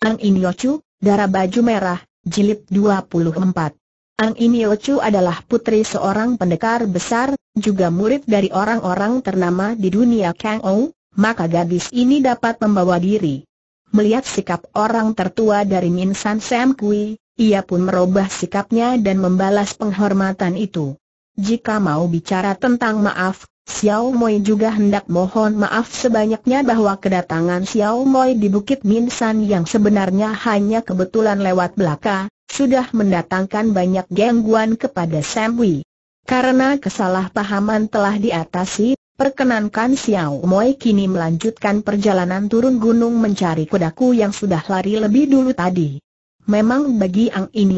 Ang Inyochu, Darah Baju Merah, Jilid 24. Ang Inyochu adalah putri seorang pendekar besar, juga murid dari orang-orang ternama di dunia Kang Ou, maka gadis ini dapat membawa diri. Melihat sikap orang tertua dari Min San Sam Kui, ia pun merubah sikapnya dan membalas penghormatan itu. Jika mau bicara tentang maaf, Xiao Moi juga hendak mohon maaf sebanyaknya bahwa kedatangan Xiao Moi di Bukit Minsan yang sebenarnya hanya kebetulan lewat belaka, sudah mendatangkan banyak gangguan kepada Sam Wei. Karena kesalahpahaman telah diatasi, perkenankan Xiao Moi kini melanjutkan perjalanan turun gunung mencari kudaku yang sudah lari lebih dulu tadi. Memang bagi Ang In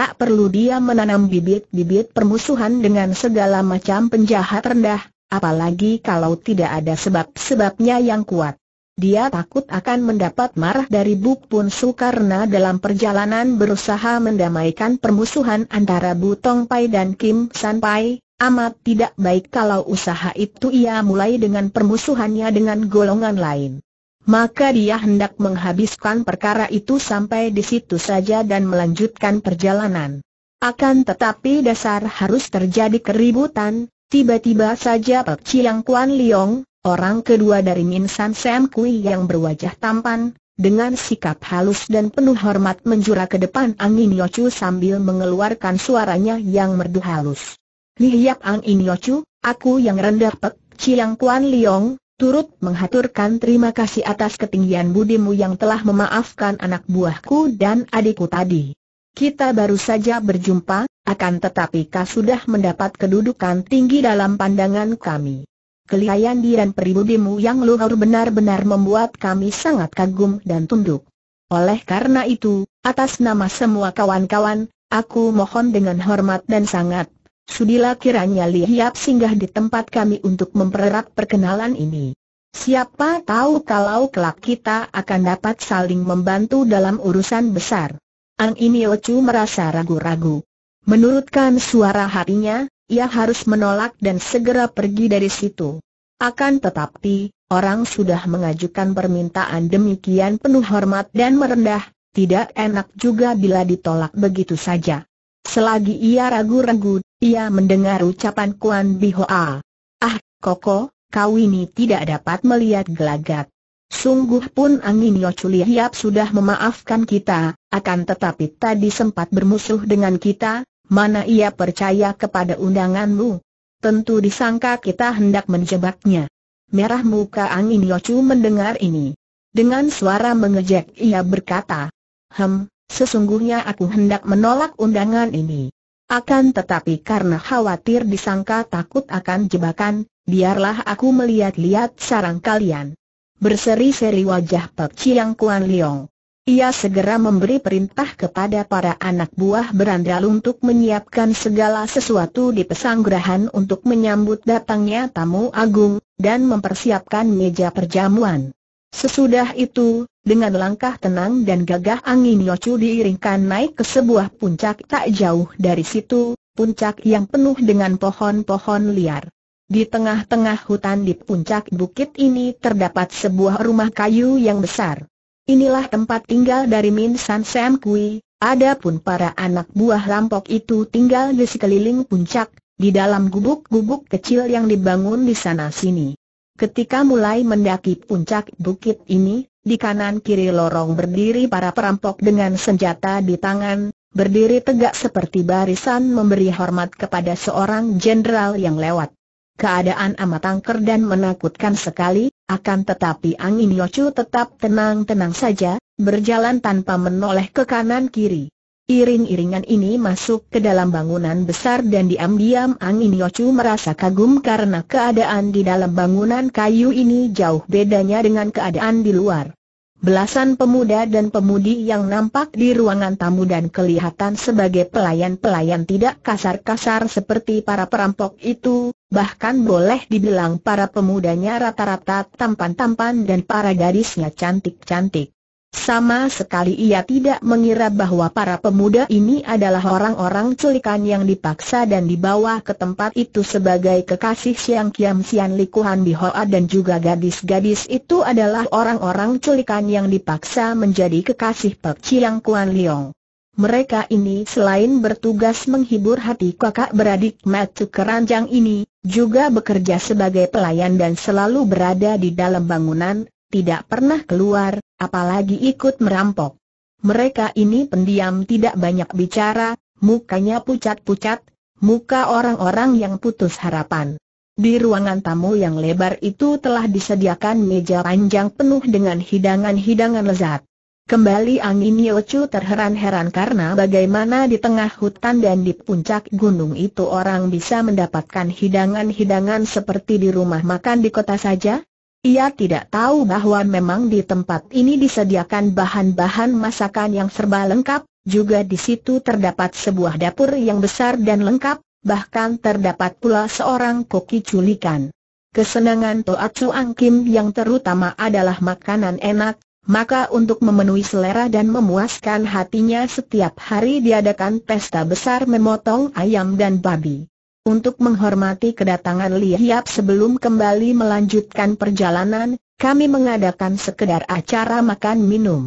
Tak perlu dia menanam bibit-bibit permusuhan dengan segala macam penjahat rendah, apalagi kalau tidak ada sebab-sebabnya yang kuat. Dia takut akan mendapat marah dari Buk Pun Su karena dalam perjalanan berusaha mendamaikan permusuhan antara Bu Tong Pai dan Kim San Pai, amat tidak baik kalau usaha itu ia mulai dengan permusuhannya dengan golongan lain maka dia hendak menghabiskan perkara itu sampai di situ saja dan melanjutkan perjalanan. Akan tetapi dasar harus terjadi keributan, tiba-tiba saja Pek Chiang Kuan Liong, orang kedua dari Min San Sam Kui yang berwajah tampan, dengan sikap halus dan penuh hormat menjura ke depan Angin Yochu sambil mengeluarkan suaranya yang merdu halus. Lihiap Angin Yochu, aku yang rendah Pek Chiang Kuan Liong, turut menghaturkan terima kasih atas ketinggian budimu yang telah memaafkan anak buahku dan adikku tadi. Kita baru saja berjumpa, akan tetapi kau sudah mendapat kedudukan tinggi dalam pandangan kami. Kelihayan dan peribudimu yang luhur benar-benar membuat kami sangat kagum dan tunduk. Oleh karena itu, atas nama semua kawan-kawan, aku mohon dengan hormat dan sangat Sudilah kiranya Hiap singgah di tempat kami untuk mempererat perkenalan ini. Siapa tahu kalau kelak kita akan dapat saling membantu dalam urusan besar. Ang Iniochu merasa ragu-ragu. Menurutkan suara hatinya, ia harus menolak dan segera pergi dari situ. Akan tetapi, orang sudah mengajukan permintaan demikian penuh hormat dan merendah, tidak enak juga bila ditolak begitu saja. Selagi ia ragu-ragu, ia mendengar ucapan Kuan Bihoa. Ah, Koko, kau ini tidak dapat melihat gelagat. Sungguh pun angin Yoculi Hiap sudah memaafkan kita, akan tetapi tadi sempat bermusuh dengan kita, mana ia percaya kepada undanganmu. Tentu disangka kita hendak menjebaknya. Merah muka angin Yocu mendengar ini. Dengan suara mengejek ia berkata, Hem, sesungguhnya aku hendak menolak undangan ini. Akan tetapi karena khawatir disangka takut akan jebakan, biarlah aku melihat-lihat sarang kalian. Berseri-seri wajah Pek Chiang Kuan Leong. Ia segera memberi perintah kepada para anak buah berandal untuk menyiapkan segala sesuatu di pesanggrahan untuk menyambut datangnya tamu agung, dan mempersiapkan meja perjamuan. Sesudah itu, dengan langkah tenang dan gagah angin Yocu diiringkan naik ke sebuah puncak tak jauh dari situ, puncak yang penuh dengan pohon-pohon liar. Di tengah-tengah hutan di puncak bukit ini terdapat sebuah rumah kayu yang besar. Inilah tempat tinggal dari Min San Sam Kui, adapun para anak buah rampok itu tinggal di sekeliling puncak, di dalam gubuk-gubuk kecil yang dibangun di sana-sini. Ketika mulai mendaki puncak bukit ini, di kanan kiri lorong berdiri para perampok dengan senjata di tangan, berdiri tegak seperti barisan memberi hormat kepada seorang jenderal yang lewat. Keadaan amat angker dan menakutkan sekali, akan tetapi Angin Yocu tetap tenang-tenang saja, berjalan tanpa menoleh ke kanan kiri. Iring-iringan ini masuk ke dalam bangunan besar dan diam-diam Angin Yochu merasa kagum karena keadaan di dalam bangunan kayu ini jauh bedanya dengan keadaan di luar. Belasan pemuda dan pemudi yang nampak di ruangan tamu dan kelihatan sebagai pelayan-pelayan tidak kasar-kasar seperti para perampok itu, bahkan boleh dibilang para pemudanya rata-rata tampan-tampan dan para gadisnya cantik-cantik. Sama sekali ia tidak mengira bahwa para pemuda ini adalah orang-orang celikan yang dipaksa dan dibawa ke tempat itu sebagai kekasih Siang Kiam Sian Likuhan Bihoa dan juga gadis-gadis itu adalah orang-orang celikan yang dipaksa menjadi kekasih Pek Chiang Kuan Leong. Mereka ini selain bertugas menghibur hati kakak beradik Matu Keranjang ini, juga bekerja sebagai pelayan dan selalu berada di dalam bangunan, tidak pernah keluar, apalagi ikut merampok. Mereka ini pendiam tidak banyak bicara, mukanya pucat-pucat, muka orang-orang yang putus harapan. Di ruangan tamu yang lebar itu telah disediakan meja panjang penuh dengan hidangan-hidangan lezat. Kembali angin Yochu terheran-heran karena bagaimana di tengah hutan dan di puncak gunung itu orang bisa mendapatkan hidangan-hidangan seperti di rumah makan di kota saja, ia tidak tahu bahwa memang di tempat ini disediakan bahan-bahan masakan yang serba lengkap, juga di situ terdapat sebuah dapur yang besar dan lengkap, bahkan terdapat pula seorang koki culikan. Kesenangan Toa Chuang Kim yang terutama adalah makanan enak, maka untuk memenuhi selera dan memuaskan hatinya setiap hari diadakan pesta besar memotong ayam dan babi untuk menghormati kedatangan Li Hiap sebelum kembali melanjutkan perjalanan, kami mengadakan sekedar acara makan minum.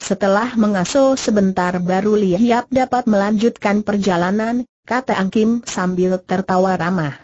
Setelah mengasuh sebentar baru Li Hiap dapat melanjutkan perjalanan, kata Ang Kim sambil tertawa ramah.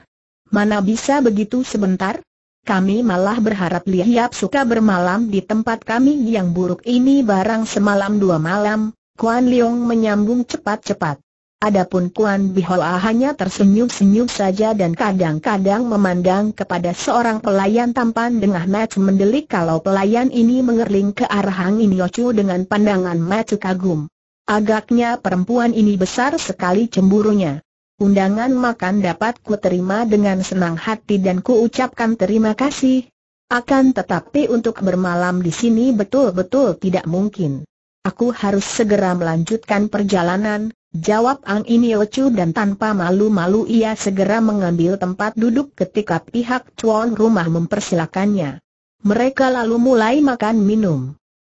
Mana bisa begitu sebentar? Kami malah berharap Li Hiap suka bermalam di tempat kami yang buruk ini barang semalam dua malam, Kuan Leong menyambung cepat-cepat. Adapun Kuan Bihoa hanya tersenyum-senyum saja dan kadang-kadang memandang kepada seorang pelayan tampan dengan mata mendelik kalau pelayan ini mengerling ke arah Hang In Yochu dengan pandangan mata kagum. Agaknya perempuan ini besar sekali cemburunya. Undangan makan dapat ku terima dengan senang hati dan ku ucapkan terima kasih. Akan tetapi untuk bermalam di sini betul-betul tidak mungkin. Aku harus segera melanjutkan perjalanan, Jawab Ang Inio Chu dan tanpa malu-malu ia segera mengambil tempat duduk ketika pihak tuan rumah mempersilakannya. Mereka lalu mulai makan minum.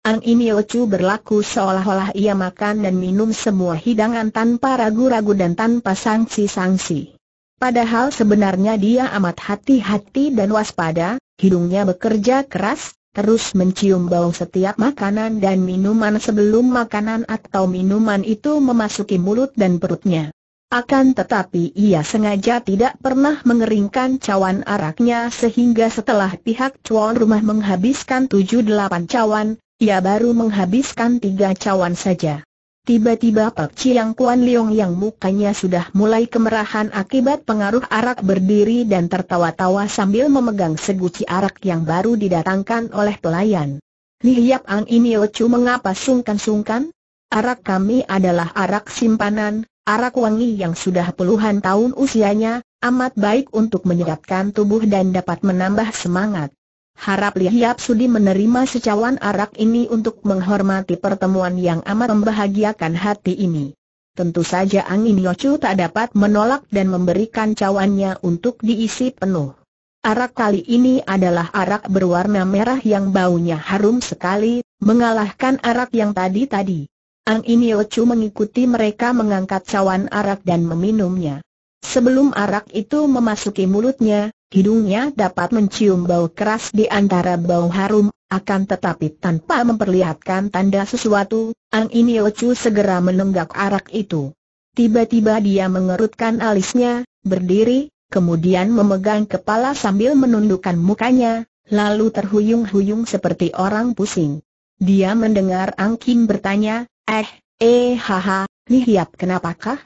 Ang Inio Chu berlaku seolah-olah ia makan dan minum semua hidangan tanpa ragu-ragu dan tanpa sanksi-sanksi. Padahal sebenarnya dia amat hati-hati dan waspada, hidungnya bekerja keras, terus mencium bau setiap makanan dan minuman sebelum makanan atau minuman itu memasuki mulut dan perutnya. Akan tetapi ia sengaja tidak pernah mengeringkan cawan araknya sehingga setelah pihak cuan rumah menghabiskan tujuh delapan cawan, ia baru menghabiskan tiga cawan saja. Tiba-tiba Pak Chiang Kuan Leong yang mukanya sudah mulai kemerahan akibat pengaruh arak berdiri dan tertawa-tawa sambil memegang seguci arak yang baru didatangkan oleh pelayan. Hiap Ang ini lecu mengapa sungkan-sungkan? Arak kami adalah arak simpanan, arak wangi yang sudah puluhan tahun usianya, amat baik untuk menyedapkan tubuh dan dapat menambah semangat. Harap Hiap Sudi menerima secawan arak ini untuk menghormati pertemuan yang amat membahagiakan hati ini. Tentu saja Angin Yocu tak dapat menolak dan memberikan cawannya untuk diisi penuh. Arak kali ini adalah arak berwarna merah yang baunya harum sekali, mengalahkan arak yang tadi-tadi. Ang Chu mengikuti mereka mengangkat cawan arak dan meminumnya. Sebelum arak itu memasuki mulutnya, hidungnya dapat mencium bau keras di antara bau harum, akan tetapi tanpa memperlihatkan tanda sesuatu, Ang Inio segera menenggak arak itu. Tiba-tiba dia mengerutkan alisnya, berdiri, kemudian memegang kepala sambil menundukkan mukanya, lalu terhuyung-huyung seperti orang pusing. Dia mendengar Ang Kim bertanya, eh, eh haha, Nihiap kenapakah?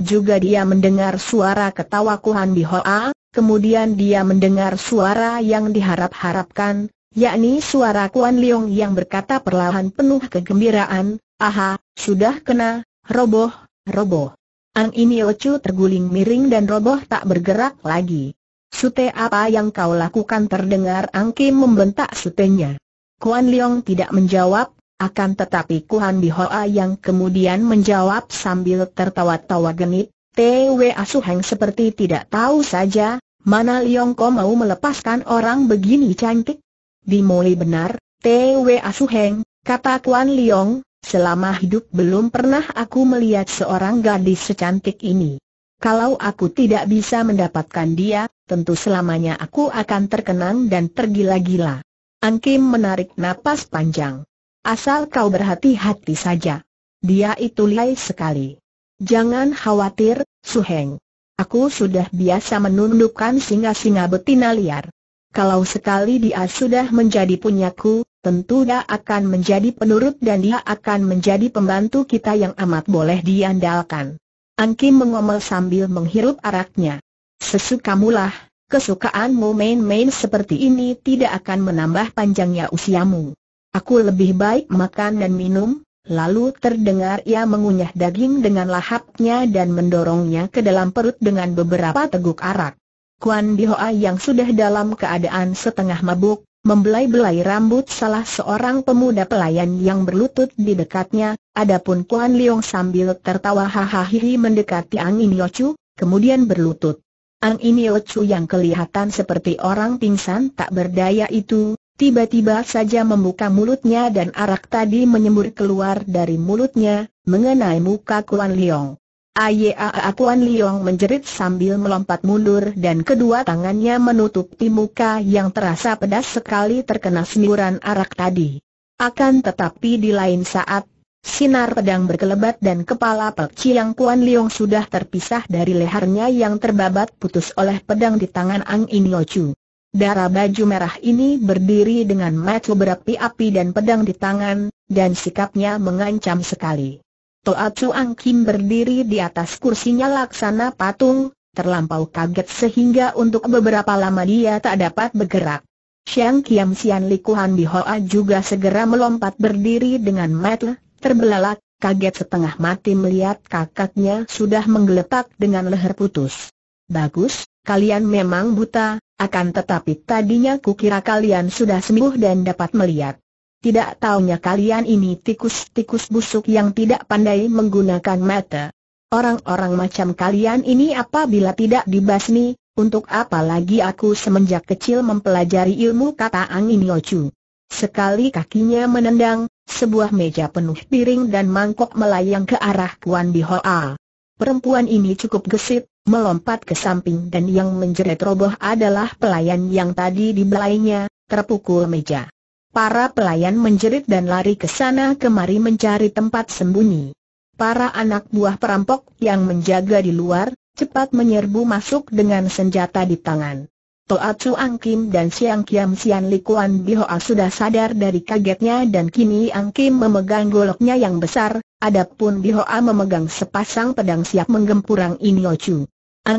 Juga dia mendengar suara ketawa Kuhan Di Hoa, kemudian dia mendengar suara yang diharap-harapkan, yakni suara Kuan Liong yang berkata perlahan penuh kegembiraan, Aha, sudah kena, roboh, roboh. Ang ini Ocu terguling miring dan roboh tak bergerak lagi. Sute apa yang kau lakukan terdengar Ang Kim membentak sutenya. Kuan Leong tidak menjawab, akan tetapi Kuan Bihoa yang kemudian menjawab sambil tertawa-tawa genit, T.W. Asuheng seperti tidak tahu saja, mana ko mau melepaskan orang begini cantik? Dimulai benar, T.W. Asuheng, kata Kuan Liong, selama hidup belum pernah aku melihat seorang gadis secantik ini. Kalau aku tidak bisa mendapatkan dia, tentu selamanya aku akan terkenang dan tergila-gila. Ang Kim menarik napas panjang. Asal kau berhati-hati saja. Dia itu lihai sekali. Jangan khawatir, Su Heng. Aku sudah biasa menundukkan singa-singa betina liar. Kalau sekali dia sudah menjadi punyaku, tentu dia akan menjadi penurut dan dia akan menjadi pembantu kita yang amat boleh diandalkan. Angki mengomel sambil menghirup araknya. Sesukamulah, kesukaanmu main-main seperti ini tidak akan menambah panjangnya usiamu. Aku lebih baik makan dan minum, lalu terdengar ia mengunyah daging dengan lahapnya dan mendorongnya ke dalam perut dengan beberapa teguk arak. Kuan Dihoa yang sudah dalam keadaan setengah mabuk, membelai-belai rambut salah seorang pemuda pelayan yang berlutut di dekatnya, adapun Kuan Leong sambil tertawa hahaha mendekati Ang In Yochu, kemudian berlutut. Ang In Chu yang kelihatan seperti orang pingsan tak berdaya itu, tiba-tiba saja membuka mulutnya dan arak tadi menyembur keluar dari mulutnya, mengenai muka Kuan Liong. Ayaa Kuan Liong menjerit sambil melompat mundur dan kedua tangannya menutupi muka yang terasa pedas sekali terkena semburan arak tadi. Akan tetapi di lain saat, sinar pedang berkelebat dan kepala Pek yang Kuan Liong sudah terpisah dari lehernya yang terbabat putus oleh pedang di tangan Ang In Chu. Darah baju merah ini berdiri dengan mata berapi-api dan pedang di tangan, dan sikapnya mengancam sekali. Toa Chuang Kim berdiri di atas kursinya laksana patung, terlampau kaget sehingga untuk beberapa lama dia tak dapat bergerak. Siang Kiam Sian Likuhan Hoa juga segera melompat berdiri dengan mata terbelalak, kaget setengah mati melihat kakaknya sudah menggeletak dengan leher putus. Bagus, kalian memang buta, akan tetapi tadinya kukira kalian sudah sembuh dan dapat melihat. Tidak taunya kalian ini tikus-tikus busuk yang tidak pandai menggunakan mata. Orang-orang macam kalian ini apabila tidak dibasmi, untuk apa lagi aku semenjak kecil mempelajari ilmu kata angin yocu. Sekali kakinya menendang, sebuah meja penuh piring dan mangkok melayang ke arah Kuan Bihoa. Perempuan ini cukup gesit, melompat ke samping dan yang menjerit roboh adalah pelayan yang tadi dibelainya, terpukul meja. Para pelayan menjerit dan lari ke sana kemari mencari tempat sembunyi. Para anak buah perampok yang menjaga di luar, cepat menyerbu masuk dengan senjata di tangan. Toa Chuang Kim dan Siang Kiam Sian Likuan Bihoa sudah sadar dari kagetnya dan kini Ang Kim memegang goloknya yang besar, adapun Bihoa memegang sepasang pedang siap menggempurang Chu. Ang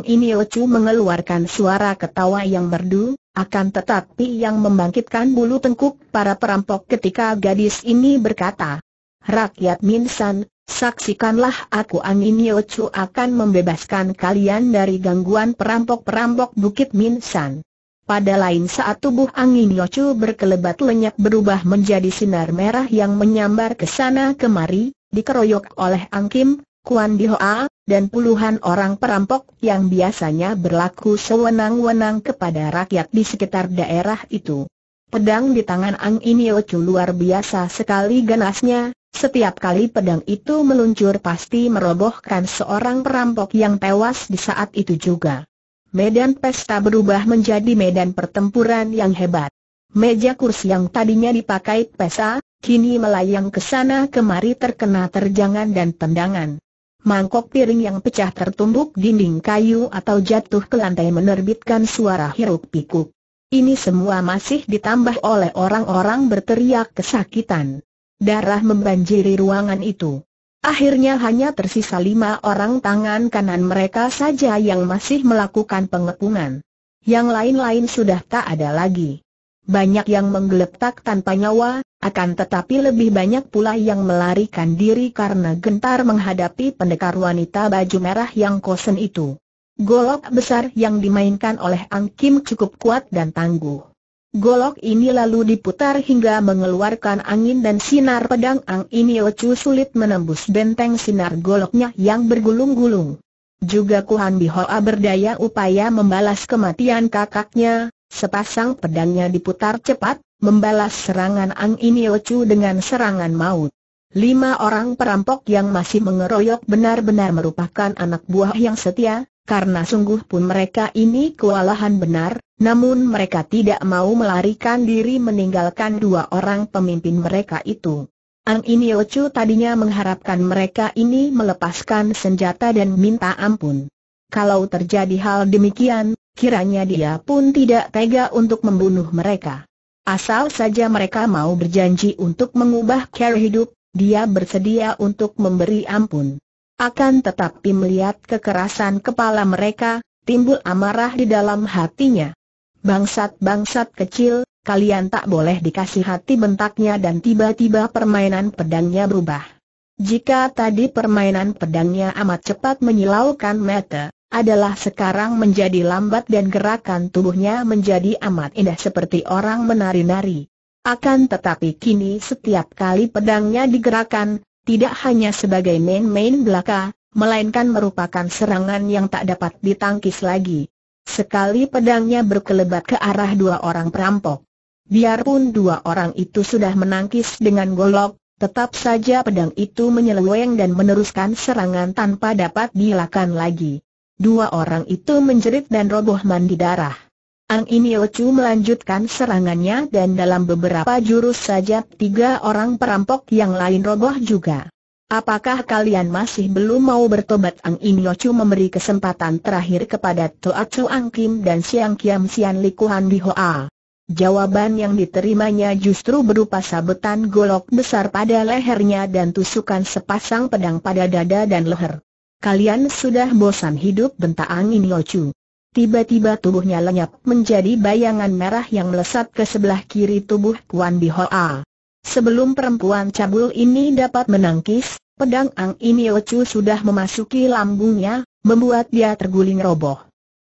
Chu mengeluarkan suara ketawa yang merdu, akan tetapi yang membangkitkan bulu tengkuk para perampok ketika gadis ini berkata, Rakyat Minsan, Saksikanlah aku Angin Yocu akan membebaskan kalian dari gangguan perampok-perampok Bukit Minsan. Pada lain saat tubuh Angin Yocu berkelebat lenyap berubah menjadi sinar merah yang menyambar ke sana kemari, dikeroyok oleh Ang Kim, Kuan Dihoa, dan puluhan orang perampok yang biasanya berlaku sewenang-wenang kepada rakyat di sekitar daerah itu. Pedang di tangan Ang Inio Chu luar biasa sekali ganasnya, setiap kali pedang itu meluncur pasti merobohkan seorang perampok yang tewas di saat itu juga. Medan pesta berubah menjadi medan pertempuran yang hebat. Meja kursi yang tadinya dipakai pesa, kini melayang ke sana kemari terkena terjangan dan tendangan. Mangkok piring yang pecah tertumbuk dinding kayu atau jatuh ke lantai menerbitkan suara hiruk pikuk. Ini semua masih ditambah oleh orang-orang berteriak kesakitan. Darah membanjiri ruangan itu. Akhirnya hanya tersisa lima orang tangan kanan mereka saja yang masih melakukan pengepungan. Yang lain-lain sudah tak ada lagi. Banyak yang menggeletak tanpa nyawa, akan tetapi lebih banyak pula yang melarikan diri karena gentar menghadapi pendekar wanita baju merah yang kosen itu. Golok besar yang dimainkan oleh Ang Kim cukup kuat dan tangguh. Golok ini lalu diputar hingga mengeluarkan angin dan sinar pedang Ang Chu sulit menembus benteng sinar goloknya yang bergulung-gulung. Juga Kuhan Bihoa berdaya upaya membalas kematian kakaknya, sepasang pedangnya diputar cepat, membalas serangan Ang Chu dengan serangan maut. Lima orang perampok yang masih mengeroyok benar-benar merupakan anak buah yang setia, karena sungguh pun mereka ini kewalahan benar, namun mereka tidak mau melarikan diri meninggalkan dua orang pemimpin mereka itu. Ang Iniochu tadinya mengharapkan mereka ini melepaskan senjata dan minta ampun. Kalau terjadi hal demikian, kiranya dia pun tidak tega untuk membunuh mereka. Asal saja mereka mau berjanji untuk mengubah cara hidup, dia bersedia untuk memberi ampun. Akan tetapi melihat kekerasan kepala mereka, timbul amarah di dalam hatinya. Bangsat-bangsat kecil, kalian tak boleh dikasih hati bentaknya dan tiba-tiba permainan pedangnya berubah. Jika tadi permainan pedangnya amat cepat menyilaukan mata, adalah sekarang menjadi lambat dan gerakan tubuhnya menjadi amat indah seperti orang menari-nari. Akan tetapi kini setiap kali pedangnya digerakkan, tidak hanya sebagai main-main belaka, melainkan merupakan serangan yang tak dapat ditangkis lagi. Sekali pedangnya berkelebat ke arah dua orang perampok. Biarpun dua orang itu sudah menangkis dengan golok, tetap saja pedang itu menyeleweng dan meneruskan serangan tanpa dapat dilakukan lagi. Dua orang itu menjerit dan roboh mandi darah. Ang Inyo Chu melanjutkan serangannya dan dalam beberapa jurus saja tiga orang perampok yang lain roboh juga. Apakah kalian masih belum mau bertobat? Ang Inyo Chu memberi kesempatan terakhir kepada Toa Chu Ang Kim dan Siang Kiam Sian Likuhan di Hoa. Jawaban yang diterimanya justru berupa sabetan golok besar pada lehernya dan tusukan sepasang pedang pada dada dan leher. Kalian sudah bosan hidup bentak Ang Inil Chu. Tiba-tiba tubuhnya lenyap menjadi bayangan merah yang melesat ke sebelah kiri tubuh Kuan Bihoa. Sebelum perempuan cabul ini dapat menangkis, pedang Ang Imiochu sudah memasuki lambungnya, membuat dia terguling roboh.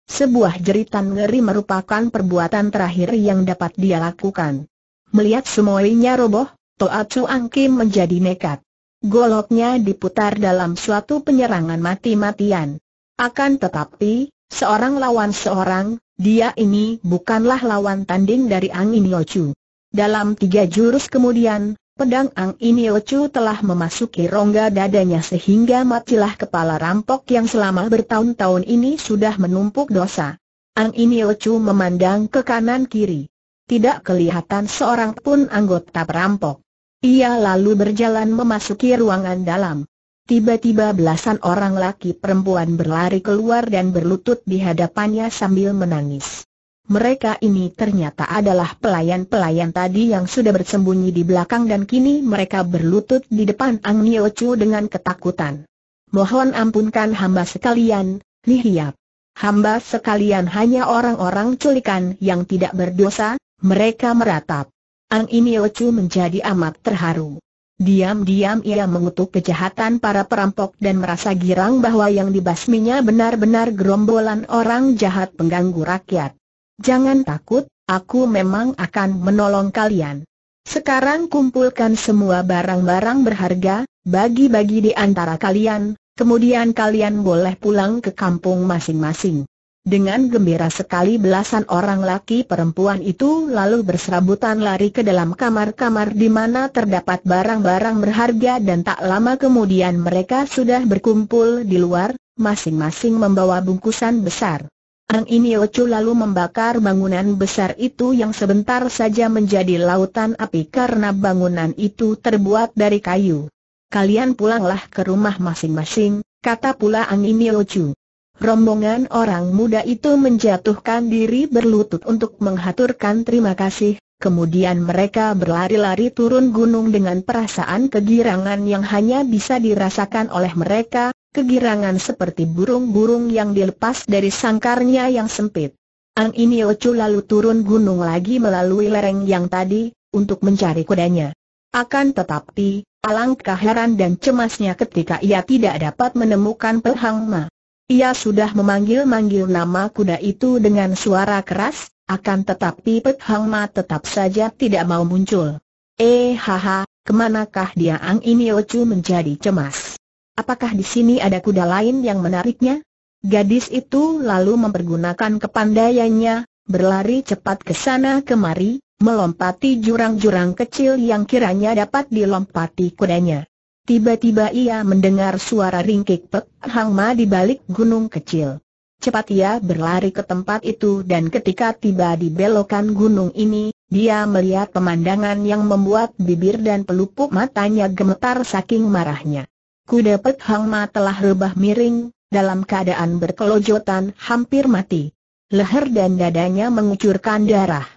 Sebuah jeritan ngeri merupakan perbuatan terakhir yang dapat dia lakukan. Melihat semuanya roboh, Toa Chu Ang Kim menjadi nekat. Goloknya diputar dalam suatu penyerangan mati-matian. Akan tetapi, Seorang lawan seorang, dia ini bukanlah lawan tanding dari Ang Iniochu. Dalam tiga jurus kemudian, pedang Ang Iniochu telah memasuki rongga dadanya sehingga matilah kepala rampok yang selama bertahun-tahun ini sudah menumpuk dosa. Ang Iniochu memandang ke kanan kiri. Tidak kelihatan seorang pun anggota perampok. Ia lalu berjalan memasuki ruangan dalam. Tiba-tiba belasan orang laki perempuan berlari keluar dan berlutut di hadapannya sambil menangis. Mereka ini ternyata adalah pelayan-pelayan tadi yang sudah bersembunyi di belakang dan kini mereka berlutut di depan Ang Nio Chu dengan ketakutan. Mohon ampunkan hamba sekalian, Lihiap. Hamba sekalian hanya orang-orang culikan yang tidak berdosa, mereka meratap. Ang Nio Chu menjadi amat terharu. Diam-diam ia mengutuk kejahatan para perampok dan merasa girang bahwa yang dibasminya benar-benar gerombolan orang jahat pengganggu rakyat. Jangan takut, aku memang akan menolong kalian. Sekarang kumpulkan semua barang-barang berharga, bagi-bagi di antara kalian, kemudian kalian boleh pulang ke kampung masing-masing. Dengan gembira sekali belasan orang laki perempuan itu lalu berserabutan lari ke dalam kamar-kamar di mana terdapat barang-barang berharga dan tak lama kemudian mereka sudah berkumpul di luar, masing-masing membawa bungkusan besar. Ang Iniochu lalu membakar bangunan besar itu yang sebentar saja menjadi lautan api karena bangunan itu terbuat dari kayu. Kalian pulanglah ke rumah masing-masing, kata pula Ang Iniochu. Rombongan orang muda itu menjatuhkan diri berlutut untuk menghaturkan terima kasih, kemudian mereka berlari-lari turun gunung dengan perasaan kegirangan yang hanya bisa dirasakan oleh mereka, kegirangan seperti burung-burung yang dilepas dari sangkarnya yang sempit. Ang Iniochu lalu turun gunung lagi melalui lereng yang tadi, untuk mencari kudanya. Akan tetapi, alangkah heran dan cemasnya ketika ia tidak dapat menemukan Pelhangma. Ia sudah memanggil-manggil nama kuda itu dengan suara keras, akan tetapi Pek Hang Ma tetap saja tidak mau muncul. Eh haha, kemanakah dia Ang ini Ocu menjadi cemas. Apakah di sini ada kuda lain yang menariknya? Gadis itu lalu mempergunakan kepandaiannya, berlari cepat ke sana kemari, melompati jurang-jurang kecil yang kiranya dapat dilompati kudanya. Tiba-tiba ia mendengar suara ringkik Pek Hang Ma di balik gunung kecil. Cepat ia berlari ke tempat itu dan ketika tiba di belokan gunung ini, dia melihat pemandangan yang membuat bibir dan pelupuk matanya gemetar saking marahnya. Kuda Pek hangma telah rebah miring, dalam keadaan berkelojotan hampir mati. Leher dan dadanya mengucurkan darah.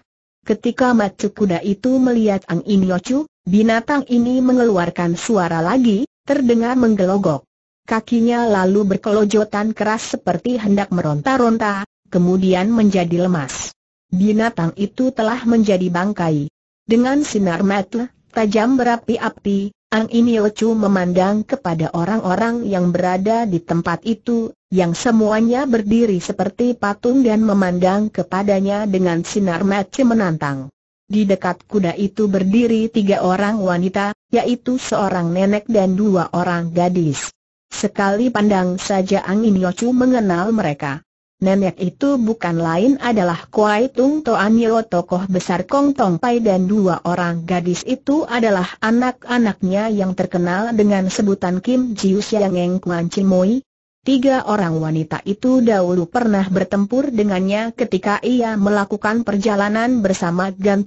Ketika macu kuda itu melihat Ang Inyocu, Binatang ini mengeluarkan suara lagi, terdengar menggelogok. Kakinya lalu berkelojotan keras seperti hendak meronta-ronta, kemudian menjadi lemas. Binatang itu telah menjadi bangkai. Dengan sinar mata tajam berapi-api, Ang ini memandang kepada orang-orang yang berada di tempat itu, yang semuanya berdiri seperti patung dan memandang kepadanya dengan sinar mata menantang. Di dekat kuda itu berdiri tiga orang wanita, yaitu seorang nenek dan dua orang gadis. Sekali pandang saja Angin Yochu mengenal mereka. Nenek itu bukan lain adalah Kuai Tung Toan Yo tokoh besar Kong Tong Pai dan dua orang gadis itu adalah anak-anaknya yang terkenal dengan sebutan Kim Jiu Siang Eng Kuan Chimoi, Tiga orang wanita itu dahulu pernah bertempur dengannya ketika ia melakukan perjalanan bersama Gan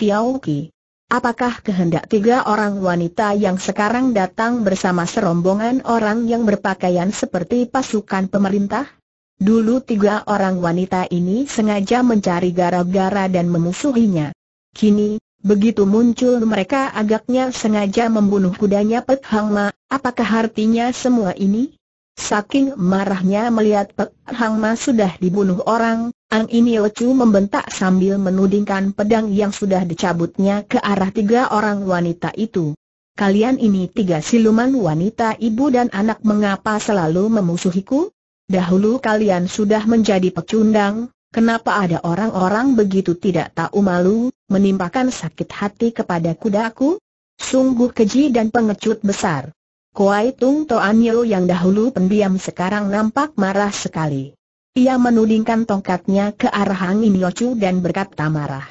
Apakah kehendak tiga orang wanita yang sekarang datang bersama serombongan orang yang berpakaian seperti pasukan pemerintah? Dulu tiga orang wanita ini sengaja mencari gara-gara dan memusuhinya. Kini, begitu muncul mereka agaknya sengaja membunuh kudanya Pet Hang apakah artinya semua ini? Saking marahnya melihat Pek Hang Ma sudah dibunuh orang, Ang Inio Chu membentak sambil menudingkan pedang yang sudah dicabutnya ke arah tiga orang wanita itu. Kalian ini tiga siluman wanita ibu dan anak mengapa selalu memusuhiku? Dahulu kalian sudah menjadi pecundang, kenapa ada orang-orang begitu tidak tahu malu, menimpakan sakit hati kepada kudaku? Sungguh keji dan pengecut besar. Kuai Tung Yeo yang dahulu pendiam sekarang nampak marah sekali. Ia menudingkan tongkatnya ke arah Ang In Yochu dan berkata marah.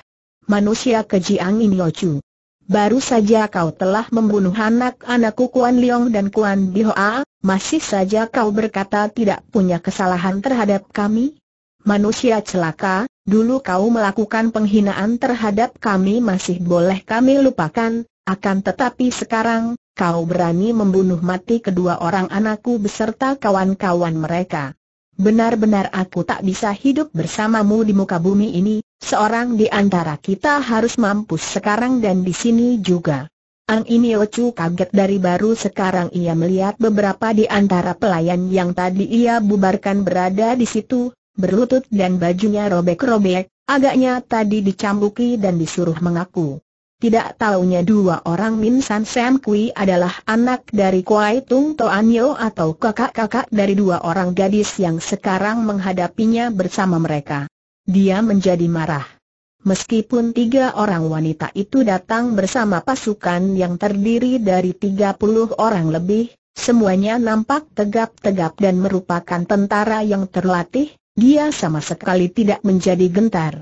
Manusia keji Ang In Yochu. Baru saja kau telah membunuh anak-anakku Kuan Leong dan Kuan Bihoa, masih saja kau berkata tidak punya kesalahan terhadap kami? Manusia celaka, dulu kau melakukan penghinaan terhadap kami masih boleh kami lupakan, akan tetapi sekarang, kau berani membunuh mati kedua orang anakku beserta kawan-kawan mereka. Benar-benar aku tak bisa hidup bersamamu di muka bumi ini, seorang di antara kita harus mampus sekarang dan di sini juga. Ang ini Ocu kaget dari baru sekarang ia melihat beberapa di antara pelayan yang tadi ia bubarkan berada di situ, berlutut dan bajunya robek-robek, agaknya tadi dicambuki dan disuruh mengaku tidak taunya dua orang Min San Sam Kui adalah anak dari Kuai Tung Toan Yo atau kakak-kakak dari dua orang gadis yang sekarang menghadapinya bersama mereka. Dia menjadi marah. Meskipun tiga orang wanita itu datang bersama pasukan yang terdiri dari tiga puluh orang lebih, semuanya nampak tegap-tegap dan merupakan tentara yang terlatih, dia sama sekali tidak menjadi gentar.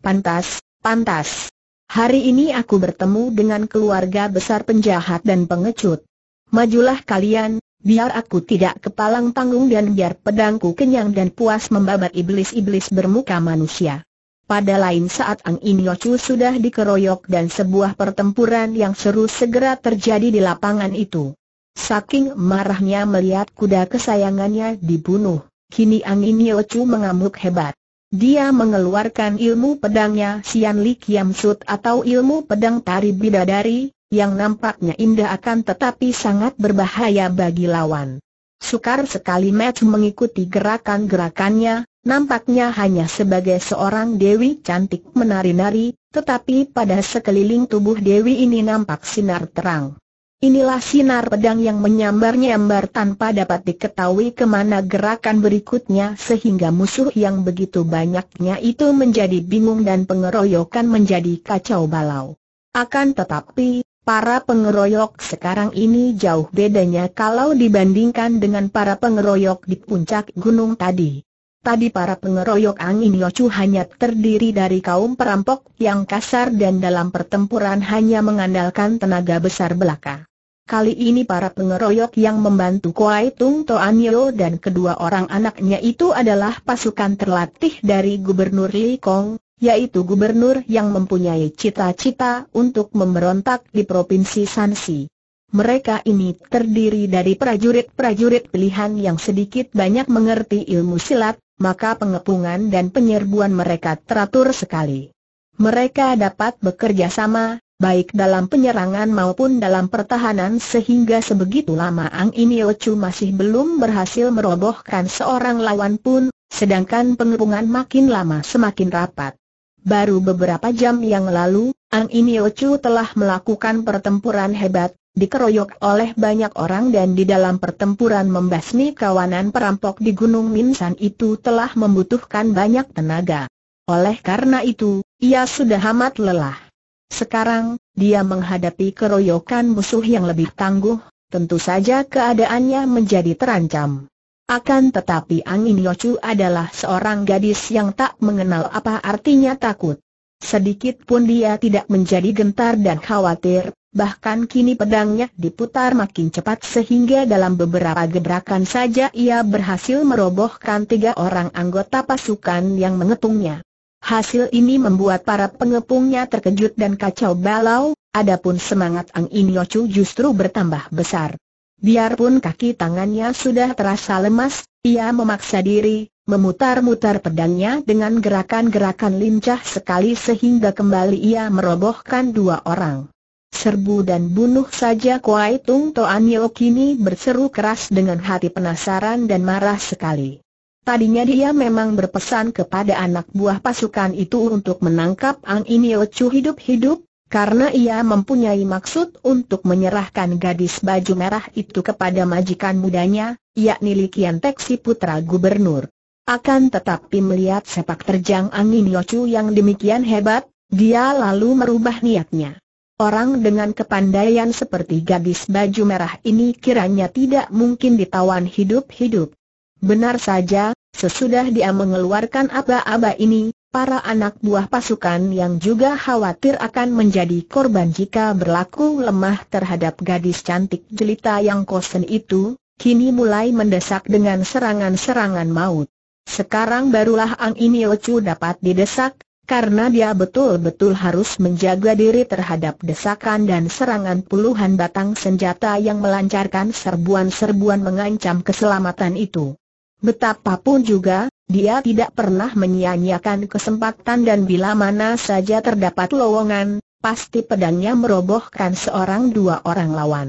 Pantas, pantas. Hari ini aku bertemu dengan keluarga besar penjahat dan pengecut. Majulah kalian, biar aku tidak kepalang tanggung dan biar pedangku kenyang dan puas membabat iblis-iblis bermuka manusia. Pada lain saat Ang In sudah dikeroyok dan sebuah pertempuran yang seru segera terjadi di lapangan itu. Saking marahnya melihat kuda kesayangannya dibunuh, kini Ang In mengamuk hebat. Dia mengeluarkan ilmu pedangnya Sian Li Kiam Sut atau ilmu pedang tari bidadari, yang nampaknya indah akan tetapi sangat berbahaya bagi lawan. Sukar sekali match mengikuti gerakan-gerakannya, nampaknya hanya sebagai seorang dewi cantik menari-nari, tetapi pada sekeliling tubuh dewi ini nampak sinar terang. Inilah sinar pedang yang menyambar-nyambar tanpa dapat diketahui kemana gerakan berikutnya sehingga musuh yang begitu banyaknya itu menjadi bingung dan pengeroyokan menjadi kacau balau. Akan tetapi, para pengeroyok sekarang ini jauh bedanya kalau dibandingkan dengan para pengeroyok di puncak gunung tadi. Tadi para pengeroyok angin Yocu hanya terdiri dari kaum perampok yang kasar dan dalam pertempuran hanya mengandalkan tenaga besar belaka. Kali ini para pengeroyok yang membantu Kuai Tung Toanyo dan kedua orang anaknya itu adalah pasukan terlatih dari Gubernur Li Kong, yaitu gubernur yang mempunyai cita-cita untuk memberontak di Provinsi Sansi. Mereka ini terdiri dari prajurit-prajurit pilihan yang sedikit banyak mengerti ilmu silat, maka pengepungan dan penyerbuan mereka teratur sekali. Mereka dapat bekerja sama, baik dalam penyerangan maupun dalam pertahanan sehingga sebegitu lama Ang Chu masih belum berhasil merobohkan seorang lawan pun, sedangkan pengepungan makin lama semakin rapat. Baru beberapa jam yang lalu, Ang Chu telah melakukan pertempuran hebat, dikeroyok oleh banyak orang dan di dalam pertempuran membasmi kawanan perampok di Gunung Minsan itu telah membutuhkan banyak tenaga. Oleh karena itu, ia sudah amat lelah. Sekarang, dia menghadapi keroyokan musuh yang lebih tangguh, tentu saja keadaannya menjadi terancam. Akan tetapi Angin Yocu adalah seorang gadis yang tak mengenal apa artinya takut. Sedikit pun dia tidak menjadi gentar dan khawatir, bahkan kini pedangnya diputar makin cepat sehingga dalam beberapa gebrakan saja ia berhasil merobohkan tiga orang anggota pasukan yang mengepungnya. Hasil ini membuat para pengepungnya terkejut dan kacau balau, adapun semangat Ang In Chu justru bertambah besar. Biarpun kaki tangannya sudah terasa lemas, ia memaksa diri, memutar-mutar pedangnya dengan gerakan-gerakan lincah sekali sehingga kembali ia merobohkan dua orang serbu dan bunuh saja Kuai Tung Toan Yeo kini berseru keras dengan hati penasaran dan marah sekali. Tadinya dia memang berpesan kepada anak buah pasukan itu untuk menangkap Ang Yeo Chu hidup-hidup, karena ia mempunyai maksud untuk menyerahkan gadis baju merah itu kepada majikan mudanya, yakni Likian Teksi putra gubernur. Akan tetapi melihat sepak terjang Ang Yeo Chu yang demikian hebat, dia lalu merubah niatnya. Orang dengan kepandaian seperti gadis baju merah ini kiranya tidak mungkin ditawan hidup-hidup. Benar saja, sesudah dia mengeluarkan aba-aba ini, para anak buah pasukan yang juga khawatir akan menjadi korban jika berlaku lemah terhadap gadis cantik jelita yang kosen itu, kini mulai mendesak dengan serangan-serangan maut. Sekarang barulah Ang Inio Chu dapat didesak, karena dia betul-betul harus menjaga diri terhadap desakan dan serangan puluhan batang senjata yang melancarkan serbuan-serbuan mengancam keselamatan itu. Betapapun juga, dia tidak pernah menyia-nyiakan kesempatan dan bila mana saja terdapat lowongan, pasti pedangnya merobohkan seorang dua orang lawan.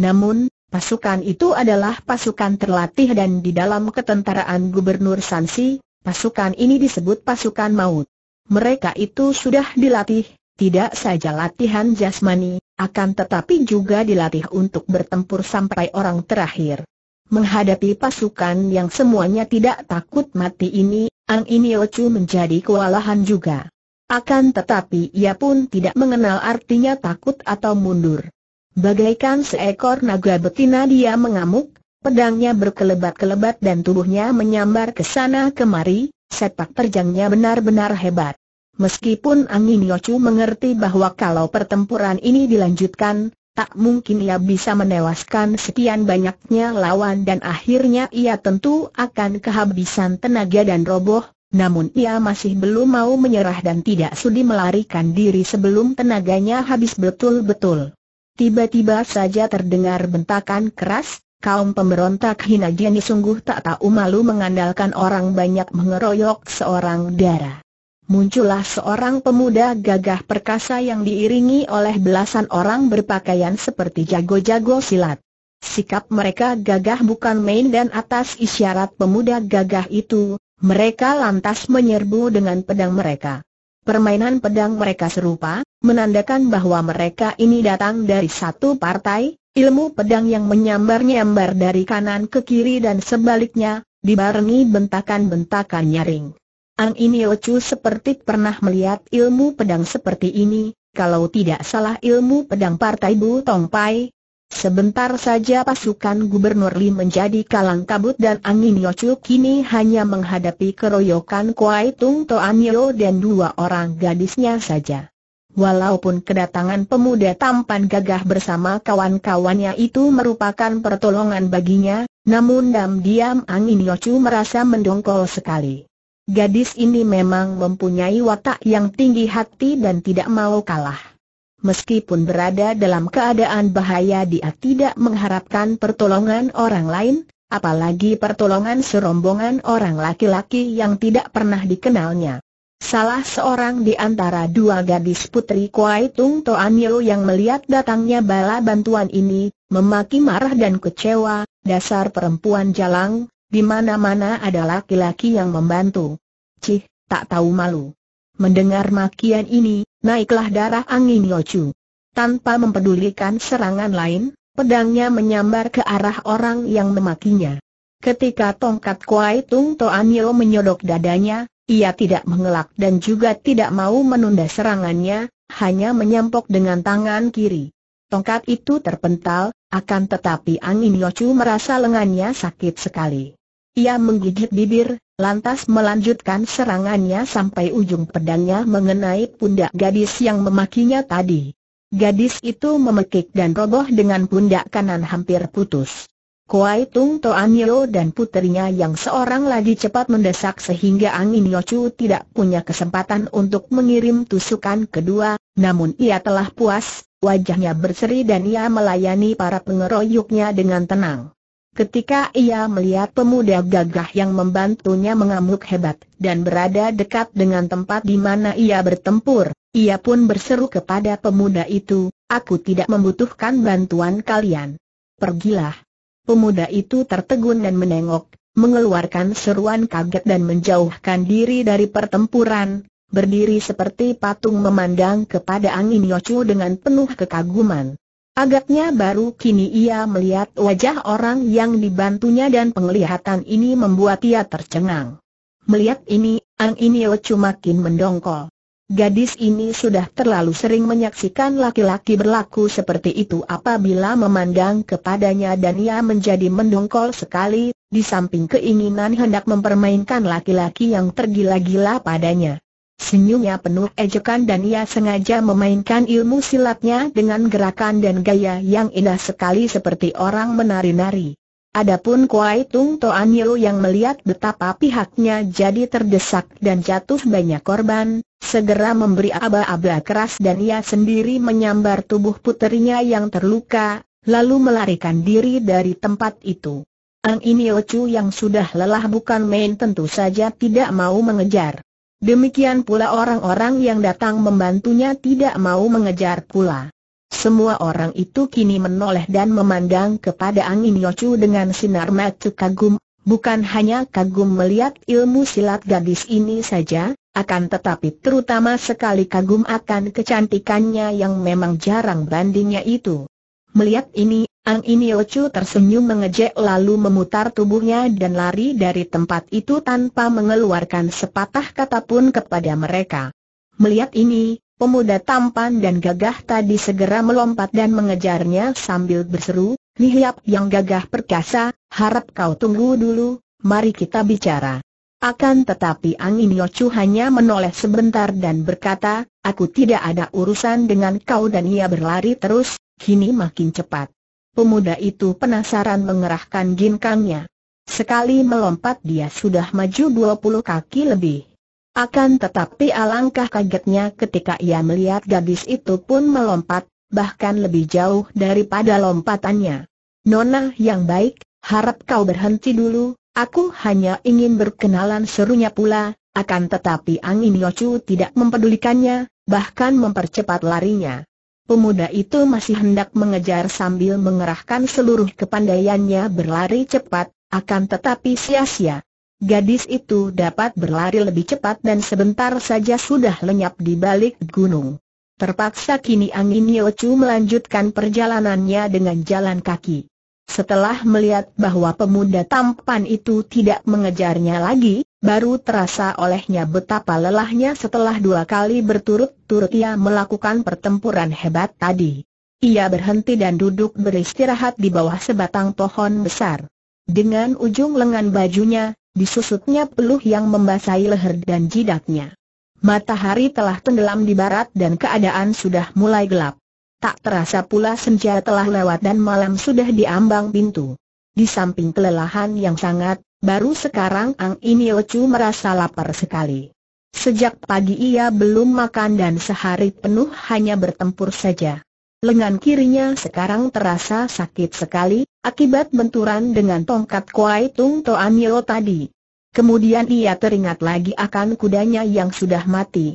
Namun, pasukan itu adalah pasukan terlatih dan di dalam ketentaraan Gubernur Sansi, pasukan ini disebut pasukan maut mereka itu sudah dilatih, tidak saja latihan jasmani, akan tetapi juga dilatih untuk bertempur sampai orang terakhir. Menghadapi pasukan yang semuanya tidak takut mati ini, Ang Iniochu menjadi kewalahan juga. Akan tetapi ia pun tidak mengenal artinya takut atau mundur. Bagaikan seekor naga betina dia mengamuk, pedangnya berkelebat-kelebat dan tubuhnya menyambar ke sana kemari, Sepak terjangnya benar-benar hebat. Meskipun Angin Yocu mengerti bahwa kalau pertempuran ini dilanjutkan, tak mungkin ia bisa menewaskan sekian banyaknya lawan dan akhirnya ia tentu akan kehabisan tenaga dan roboh, namun ia masih belum mau menyerah dan tidak sudi melarikan diri sebelum tenaganya habis betul-betul. Tiba-tiba saja terdengar bentakan keras, Kaum pemberontak hina jenis sungguh tak tahu malu mengandalkan orang banyak mengeroyok seorang dara. Muncullah seorang pemuda gagah perkasa yang diiringi oleh belasan orang berpakaian seperti jago-jago silat. Sikap mereka gagah bukan main dan atas isyarat pemuda gagah itu, mereka lantas menyerbu dengan pedang mereka. Permainan pedang mereka serupa, menandakan bahwa mereka ini datang dari satu partai, ilmu pedang yang menyambar-nyambar dari kanan ke kiri dan sebaliknya, dibarengi bentakan-bentakan nyaring. Ang ini seperti pernah melihat ilmu pedang seperti ini, kalau tidak salah ilmu pedang partai Bu Tong Pai. Sebentar saja pasukan Gubernur Li menjadi kalang kabut dan angin Yocu kini hanya menghadapi keroyokan Kuai Tung Toan Yo dan dua orang gadisnya saja. Walaupun kedatangan pemuda tampan gagah bersama kawan-kawannya itu merupakan pertolongan baginya, namun diam-diam Angin Yochu merasa mendongkol sekali. Gadis ini memang mempunyai watak yang tinggi hati dan tidak mau kalah. Meskipun berada dalam keadaan bahaya dia tidak mengharapkan pertolongan orang lain, apalagi pertolongan serombongan orang laki-laki yang tidak pernah dikenalnya. Salah seorang di antara dua gadis putri Kuai Tung Toanio yang melihat datangnya bala bantuan ini, memaki marah dan kecewa, dasar perempuan jalang, di mana-mana ada laki-laki yang membantu. Cih, tak tahu malu. Mendengar makian ini, naiklah darah angin Locu. Tanpa mempedulikan serangan lain, pedangnya menyambar ke arah orang yang memakinya. Ketika tongkat Kuai Tung Toanio menyodok dadanya, ia tidak mengelak dan juga tidak mau menunda serangannya, hanya menyampok dengan tangan kiri. Tongkat itu terpental, akan tetapi angin Yocu merasa lengannya sakit sekali. Ia menggigit bibir, lantas melanjutkan serangannya sampai ujung pedangnya mengenai pundak gadis yang memakinya tadi. Gadis itu memekik dan roboh dengan pundak kanan hampir putus. Kuai Tung Toan Yeo dan puterinya yang seorang lagi cepat mendesak sehingga Angin Yochu tidak punya kesempatan untuk mengirim tusukan kedua, namun ia telah puas, wajahnya berseri dan ia melayani para pengeroyoknya dengan tenang. Ketika ia melihat pemuda gagah yang membantunya mengamuk hebat dan berada dekat dengan tempat di mana ia bertempur, ia pun berseru kepada pemuda itu, aku tidak membutuhkan bantuan kalian. Pergilah, Pemuda itu tertegun dan menengok, mengeluarkan seruan kaget dan menjauhkan diri dari pertempuran, berdiri seperti patung memandang kepada angin Yocu dengan penuh kekaguman. Agaknya baru kini ia melihat wajah orang yang dibantunya dan penglihatan ini membuat ia tercengang. Melihat ini, Ang Inio makin mendongkol. Gadis ini sudah terlalu sering menyaksikan laki-laki berlaku seperti itu apabila memandang kepadanya dan ia menjadi mendongkol sekali, di samping keinginan hendak mempermainkan laki-laki yang tergila-gila padanya. Senyumnya penuh ejekan dan ia sengaja memainkan ilmu silatnya dengan gerakan dan gaya yang indah sekali seperti orang menari-nari. Adapun Kuai Tung Toan Yelu yang melihat betapa pihaknya jadi terdesak dan jatuh banyak korban, segera memberi aba-aba keras dan ia sendiri menyambar tubuh puterinya yang terluka, lalu melarikan diri dari tempat itu. Ang Inio Chu yang sudah lelah bukan main tentu saja tidak mau mengejar. Demikian pula orang-orang yang datang membantunya tidak mau mengejar pula. Semua orang itu kini menoleh dan memandang kepada angin Yocu dengan sinar mata kagum, bukan hanya kagum melihat ilmu silat gadis ini saja, akan tetapi terutama sekali kagum akan kecantikannya yang memang jarang bandingnya itu. Melihat ini, Ang Iniochu tersenyum mengejek lalu memutar tubuhnya dan lari dari tempat itu tanpa mengeluarkan sepatah kata pun kepada mereka. Melihat ini, Pemuda tampan dan gagah tadi segera melompat dan mengejarnya sambil berseru, Lihiap yang gagah perkasa, harap kau tunggu dulu, mari kita bicara. Akan tetapi Angin Yocu hanya menoleh sebentar dan berkata, aku tidak ada urusan dengan kau dan ia berlari terus, kini makin cepat. Pemuda itu penasaran mengerahkan ginkangnya. Sekali melompat dia sudah maju 20 kaki lebih. Akan tetapi alangkah kagetnya ketika ia melihat gadis itu pun melompat, bahkan lebih jauh daripada lompatannya. Nona yang baik, harap kau berhenti dulu, aku hanya ingin berkenalan serunya pula, akan tetapi Angin Yocu tidak mempedulikannya, bahkan mempercepat larinya. Pemuda itu masih hendak mengejar sambil mengerahkan seluruh kepandaiannya berlari cepat, akan tetapi sia-sia gadis itu dapat berlari lebih cepat dan sebentar saja sudah lenyap di balik gunung. Terpaksa kini Angin cuma melanjutkan perjalanannya dengan jalan kaki. Setelah melihat bahwa pemuda tampan itu tidak mengejarnya lagi, baru terasa olehnya betapa lelahnya setelah dua kali berturut-turut ia melakukan pertempuran hebat tadi. Ia berhenti dan duduk beristirahat di bawah sebatang pohon besar. Dengan ujung lengan bajunya, disusutnya peluh yang membasahi leher dan jidatnya. Matahari telah tenggelam di barat dan keadaan sudah mulai gelap. Tak terasa pula senja telah lewat dan malam sudah diambang pintu. Di samping kelelahan yang sangat, baru sekarang Ang Iniochu merasa lapar sekali. Sejak pagi ia belum makan dan sehari penuh hanya bertempur saja lengan kirinya sekarang terasa sakit sekali, akibat benturan dengan tongkat Kuai Tung Toanio tadi. Kemudian ia teringat lagi akan kudanya yang sudah mati.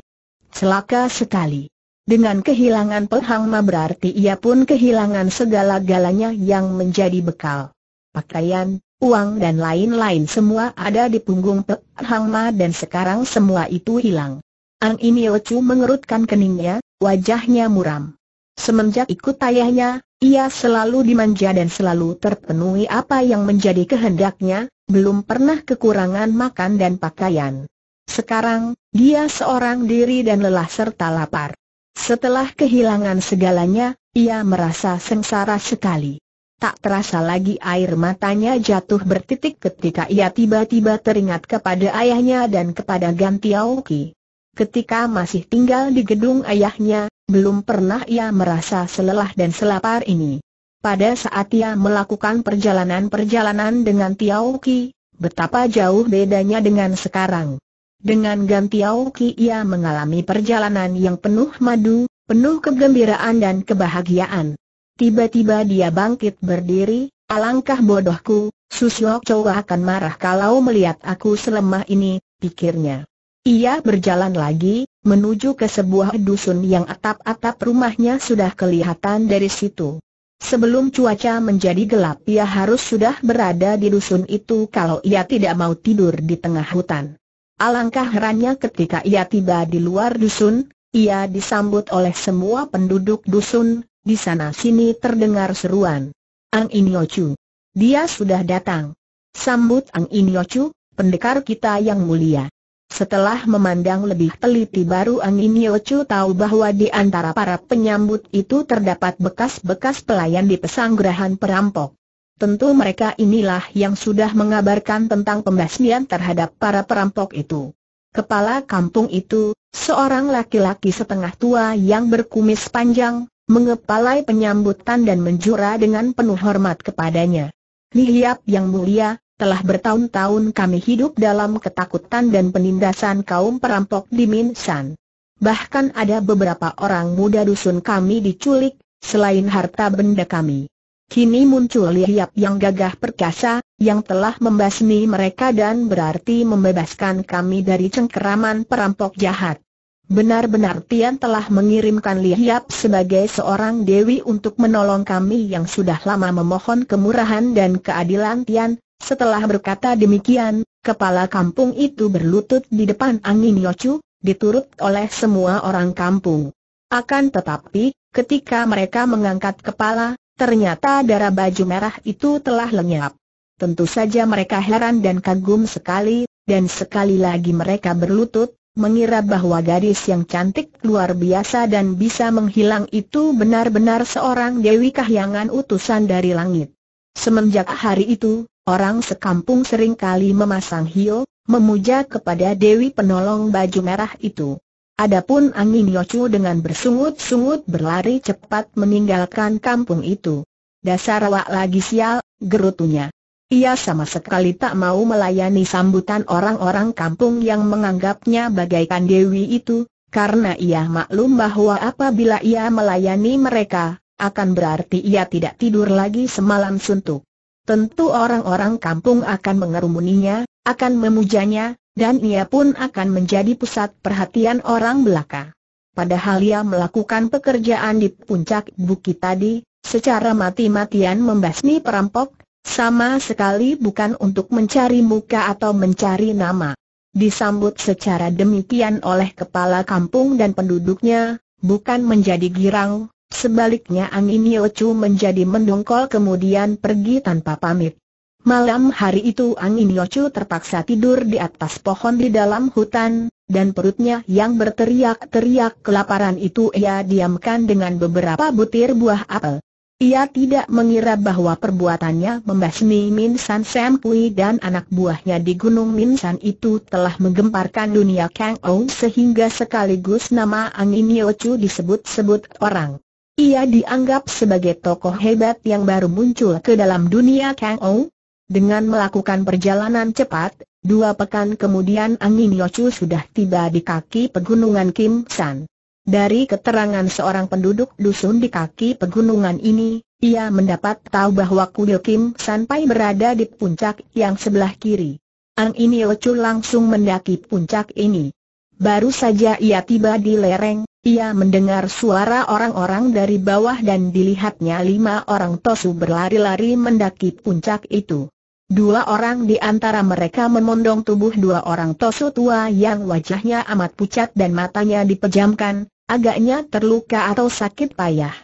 Celaka sekali. Dengan kehilangan Pelhang berarti ia pun kehilangan segala-galanya yang menjadi bekal. Pakaian, uang dan lain-lain semua ada di punggung Pelhang dan sekarang semua itu hilang. Ang Chu mengerutkan keningnya, wajahnya muram. Semenjak ikut ayahnya, ia selalu dimanja dan selalu terpenuhi apa yang menjadi kehendaknya, belum pernah kekurangan makan dan pakaian. Sekarang, dia seorang diri dan lelah serta lapar. Setelah kehilangan segalanya, ia merasa sengsara sekali. Tak terasa lagi air matanya jatuh bertitik ketika ia tiba-tiba teringat kepada ayahnya dan kepada Gantiauki. Ketika masih tinggal di gedung ayahnya, belum pernah ia merasa selelah dan selapar ini. Pada saat ia melakukan perjalanan-perjalanan dengan Tiao Ki, betapa jauh bedanya dengan sekarang. Dengan Gan Tiao Ki ia mengalami perjalanan yang penuh madu, penuh kegembiraan dan kebahagiaan. Tiba-tiba dia bangkit berdiri, alangkah bodohku, Susiok Chow akan marah kalau melihat aku selemah ini, pikirnya. Ia berjalan lagi, menuju ke sebuah dusun yang atap-atap rumahnya sudah kelihatan dari situ. Sebelum cuaca menjadi gelap ia harus sudah berada di dusun itu kalau ia tidak mau tidur di tengah hutan. Alangkah herannya ketika ia tiba di luar dusun, ia disambut oleh semua penduduk dusun, di sana sini terdengar seruan. Ang Inyocu. Dia sudah datang. Sambut Ang Inyocu, pendekar kita yang mulia. Setelah memandang lebih teliti baru Angin Yochu tahu bahwa di antara para penyambut itu terdapat bekas-bekas pelayan di pesanggerahan perampok. Tentu mereka inilah yang sudah mengabarkan tentang pembasmian terhadap para perampok itu. Kepala kampung itu, seorang laki-laki setengah tua yang berkumis panjang, mengepalai penyambutan dan menjura dengan penuh hormat kepadanya. Lihiap yang mulia, telah bertahun-tahun kami hidup dalam ketakutan dan penindasan kaum perampok di Minsan. Bahkan ada beberapa orang muda dusun kami diculik, selain harta benda kami. Kini muncul Lihiap yang gagah perkasa, yang telah membasmi mereka dan berarti membebaskan kami dari cengkeraman perampok jahat. Benar-benar Tian telah mengirimkan Lihiap sebagai seorang dewi untuk menolong kami yang sudah lama memohon kemurahan dan keadilan Tian, setelah berkata demikian, kepala kampung itu berlutut di depan angin Yochu, diturut oleh semua orang kampung. Akan tetapi, ketika mereka mengangkat kepala, ternyata darah baju merah itu telah lenyap. Tentu saja mereka heran dan kagum sekali, dan sekali lagi mereka berlutut, mengira bahwa gadis yang cantik luar biasa dan bisa menghilang itu benar-benar seorang Dewi Kahyangan utusan dari langit. Semenjak hari itu, Orang sekampung seringkali memasang hio, memuja kepada Dewi penolong baju merah itu. Adapun angin Yocu dengan bersungut-sungut berlari cepat meninggalkan kampung itu. Dasar Wak lagi sial, gerutunya. Ia sama sekali tak mau melayani sambutan orang-orang kampung yang menganggapnya bagaikan Dewi itu, karena ia maklum bahwa apabila ia melayani mereka, akan berarti ia tidak tidur lagi semalam suntuk tentu orang-orang kampung akan mengerumuninya, akan memujanya, dan ia pun akan menjadi pusat perhatian orang belaka. Padahal ia melakukan pekerjaan di puncak bukit tadi, secara mati-matian membasmi perampok, sama sekali bukan untuk mencari muka atau mencari nama. Disambut secara demikian oleh kepala kampung dan penduduknya, bukan menjadi girang, Sebaliknya angin Yochu menjadi mendongkol kemudian pergi tanpa pamit. Malam hari itu angin Yochu terpaksa tidur di atas pohon di dalam hutan, dan perutnya yang berteriak-teriak kelaparan itu ia diamkan dengan beberapa butir buah apel. Ia tidak mengira bahwa perbuatannya membasmi Min San Sam Pui dan anak buahnya di Gunung Min San itu telah menggemparkan dunia Kang Ou sehingga sekaligus nama Angin Yochu disebut-sebut orang. Ia dianggap sebagai tokoh hebat yang baru muncul ke dalam dunia Kang Ou. Dengan melakukan perjalanan cepat, dua pekan kemudian angin Yocu sudah tiba di kaki pegunungan Kim San. Dari keterangan seorang penduduk dusun di kaki pegunungan ini, ia mendapat tahu bahwa kuil Kim sampai berada di puncak yang sebelah kiri. Ang Yocu langsung mendaki puncak ini. Baru saja ia tiba di lereng, ia mendengar suara orang-orang dari bawah dan dilihatnya lima orang tosu berlari-lari mendaki puncak itu. Dua orang di antara mereka memondong tubuh dua orang tosu tua yang wajahnya amat pucat dan matanya dipejamkan, agaknya terluka atau sakit payah.